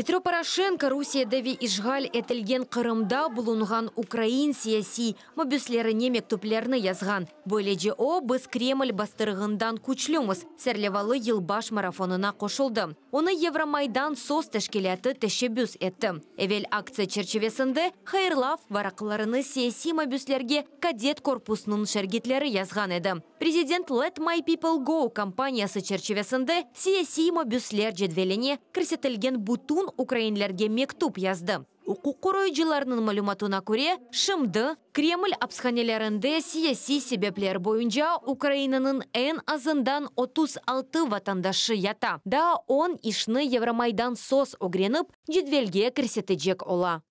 Петро Порошенко, Русия Дэви Ижгаль, әтілген Қырымда Булунган, Украин сияси мобюслеріне мектуплерні язған. Бөлеже о, біз Кремль бастырығындан күчліміз, сәрлевалы елбаш марафонына қошылды. Оны Евромайдан сос тәшкелеті тәшебюс етті. Эвел акция черчевесінде хайрлаф варақларыны сияси мобюслерге кадет корпусының шергетлері язған еді. Президент Let My People Go компаниясы черчевесінде сияси мобюслер жедвеліне көрсетілген бутун украинлерге мектуп язды укук жыларының маалыматына көре шымды кремль апсханелерінде сияси себеплер бойынша Украинаның ән азындан 36 ватандашы ята да он ишны евромайдан сос огренип жедвелге кирсетежек ола